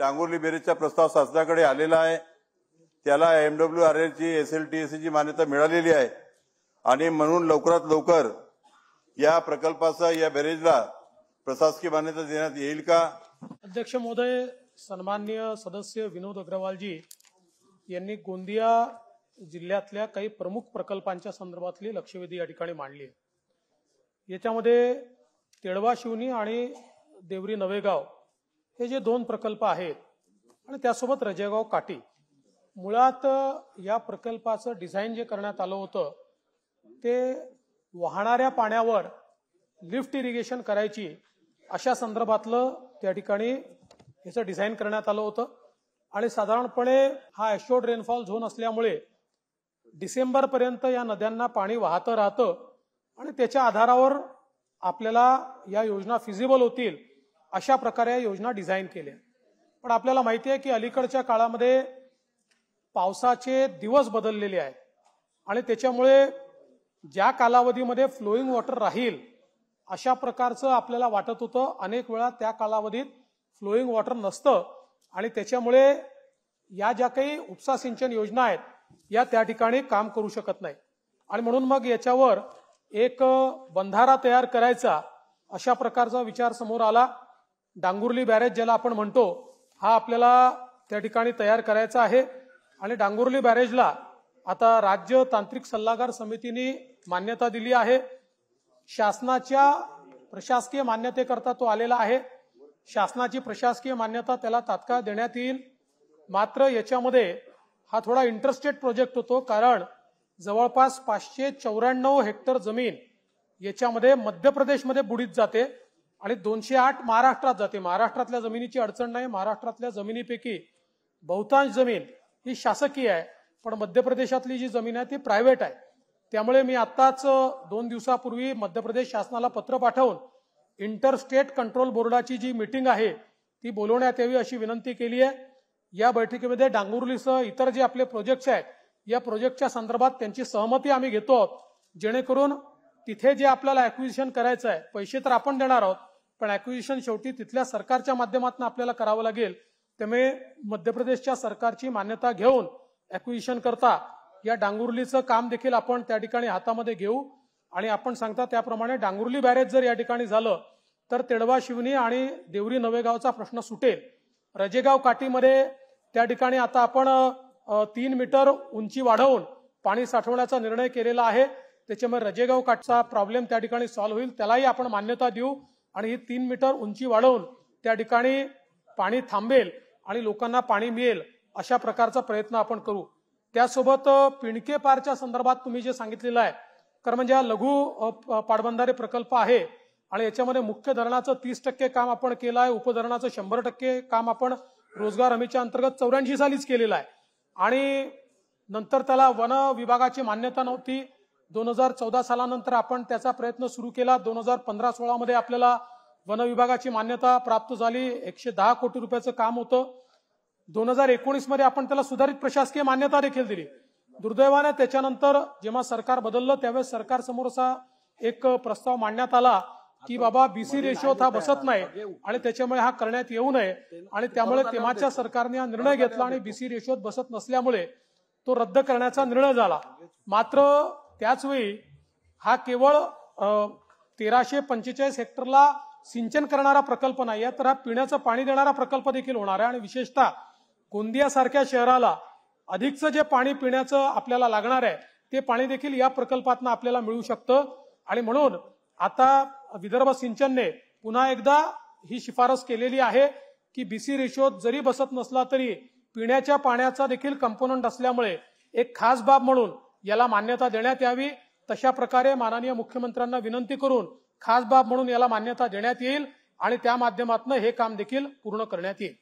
डांगोरली बेरेजचा प्रस्ताव शासनाकडे आलेला आहे त्याला एमडब्ल्यू आर एलची एस एल टी एस ची मान्यता मिळालेली आहे आणि म्हणून लवकरात लवकर या प्रकल्पाचा या बेरेजला प्रशासकीय मान्यता देण्यात येईल का अध्यक्ष महोदय सन्माननीय सदस्य विनोद अग्रवालजी यांनी गोंदिया जिल्ह्यातल्या काही प्रमुख प्रकल्पांच्या संदर्भातली लक्षवेधी या ठिकाणी मांडली आहे याच्यामध्ये तेळवा शिवनी आणि देवरी नवेगाव हे जे दोन प्रकल्प आहेत आणि त्यासोबत रजेगाव काठी मुळात या प्रकल्पाचं डिझाईन जे करण्यात आलं होतं ते वाहणाऱ्या पाण्यावर लिफ्ट इरिगेशन करायची अशा संदर्भातलं त्या ठिकाणी याचं डिझाईन करण्यात आलं होतं आणि साधारणपणे हा अशोर्ड रेनफॉल झोन असल्यामुळे डिसेंबरपर्यंत या नद्यांना पाणी वाहतं राहतं आणि त्याच्या आधारावर आपल्याला या योजना फिजिबल होतील अशा प्रकारे योजना डिझाईन केल्या पण आपल्याला माहिती आहे की अलीकडच्या काळामध्ये पावसाचे दिवस बदललेले आहेत आणि त्याच्यामुळे ज्या कालावधीमध्ये फ्लोईंग वॉटर राहील अशा प्रकारचं आपल्याला वाटत होतं अनेक वेळा त्या कालावधीत फ्लोईंग वॉटर नसतं आणि त्याच्यामुळे या ज्या काही उपसा सिंचन योजना आहेत या त्या ठिकाणी काम करू शकत नाही आणि म्हणून मग याच्यावर एक बंधारा तयार करायचा अशा प्रकारचा विचार समोर आला डांगुर्ली बॅरेज ज्याला आपण म्हणतो हा आपल्याला त्या ठिकाणी तयार करायचा आहे आणि डांगुर्ली बॅरेजला आता राज्य तांत्रिक सल्लागार समितीने मान्यता दिली आहे शासनाच्या प्रशासकीय मान्यतेकरता तो आलेला आहे शासनाची प्रशासकीय मान्यता त्याला तात्काळ देण्यात येईल मात्र याच्यामध्ये हा थोडा इंटरेस्टेड प्रोजेक्ट होतो कारण जवळपास पाचशे चौऱ्याण्णव हेक्टर जमीन याच्यामध्ये मध्य प्रदेशमध्ये बुडीत जाते आणि दोनशे आठ महाराष्ट्रात जाते महाराष्ट्रातल्या जमिनीची अडचण नाही महाराष्ट्रातल्या जमिनीपैकी बहुतांश जमीन ही शासकीय आहे पण मध्य प्रदेशातली जी जमीन आहे ती प्रायव्हेट आहे त्यामुळे मी आत्ताच दोन दिवसापूर्वी मध्य प्रदेश शासनाला पत्र पाठवून इंटरस्टेट कंट्रोल बोर्डाची जी मिटिंग आहे ती बोलवण्यात यावी अशी विनंती केली आहे या बैठकीमध्ये डांगुर्लीसह इतर जे आपले प्रोजेक्ट्स आहेत या प्रोजेक्टच्या संदर्भात त्यांची सहमती आम्ही घेतो आहोत जेणेकरून तिथे जे आपल्याला अॅक्विशन करायचं आहे पैसे तर आपण देणार आहोत पण ऍक्विजिशन शेवटी तिथल्या सरकारच्या माध्यमातून आपल्याला करावं लागेल त्यामुळे मध्य प्रदेशच्या सरकारची मान्यता घेऊन ऍक्विजिशन करता या डांगुर्लीचं काम देखील आपण त्या ठिकाणी हातामध्ये घेऊ आणि आपण सांगता त्याप्रमाणे डांगुर्ली बॅरेज जर या ठिकाणी झालं तर तेडवा शिवनी आणि देवरी नवेगावचा प्रश्न सुटेल रजेगाव काठीमध्ये त्या ठिकाणी आता आपण तीन मीटर उंची वाढवून पाणी साठवण्याचा निर्णय केलेला आहे त्याच्यामुळे रजेगाव काठचा प्रॉब्लेम त्या ठिकाणी सॉल्व्ह होईल त्यालाही आपण मान्यता देऊ आणि ही तीन मीटर उंची वाढवून त्या ठिकाणी पाणी थांबेल आणि लोकांना पाणी मिळेल अशा प्रकारचा प्रयत्न आपण करू त्यासोबत पिणके पारच्या संदर्भात तुम्ही जे सांगितलेलं आहे तर म्हणजे हा लघु पाटबंधारे प्रकल्प आहे आणि याच्यामध्ये मुख्य धरणाचं तीस टक्के काम आपण केलं आहे उपधरणाचं शंभर टक्के काम आपण रोजगार हमीच्या अंतर्गत चौऱ्याऐंशी सालीच केलेलं आहे आणि नंतर त्याला वन विभागाची मान्यता नव्हती दोन हजार चौदा सालानंतर आपण त्याचा प्रयत्न सुरू केला दोन हजार पंधरा सोळामध्ये आपल्याला वन विभागाची मान्यता प्राप्त झाली एकशे दहा कोटी रुपयाचं काम होतं दोन हजार एकोणीसमध्ये आपण त्याला सुधारित प्रशासकीय मान्यता देखील दिली दुर्दैवाने त्याच्यानंतर जेव्हा सरकार बदललं त्यावेळेस सरकार समोर असा एक प्रस्ताव मांडण्यात आला की बाबा बीसी रेशोत हा बसत नाही आणि त्याच्यामुळे हा करण्यात येऊ नये आणि त्यामुळे तेव्हाच्या सरकारने हा निर्णय घेतला आणि बीसी रेशोत बसत नसल्यामुळे तो रद्द करण्याचा निर्णय झाला मात्र त्याचवेळी हा केवळ तेराशे पंचेचाळीस हेक्टरला सिंचन करणारा प्रकल्प नाही आहे तर हा पिण्याचं पाणी देणारा प्रकल्प देखील होणार आहे आणि विशेषतः गोंदियासारख्या शहराला अधिकचं जे पाणी पिण्याचं आपल्याला लागणार आहे ते पाणी देखील या प्रकल्पातनं आपल्याला मिळू शकतं आणि म्हणून आता विदर्भ सिंचनने पुन्हा एकदा ही शिफारस केलेली आहे की बीसी रेशोत जरी बसत नसला तरी पिण्याच्या पाण्याचा देखील कंपोनंट असल्यामुळे एक खास बाब म्हणून याला मान्यता देण्यात यावी तशा प्रकारे माननीय मुख्यमंत्र्यांना विनंती करून खास बाब म्हणून याला मान्यता देण्यात येईल आणि त्या माध्यमातून हे काम देखील पूर्ण करण्यात येईल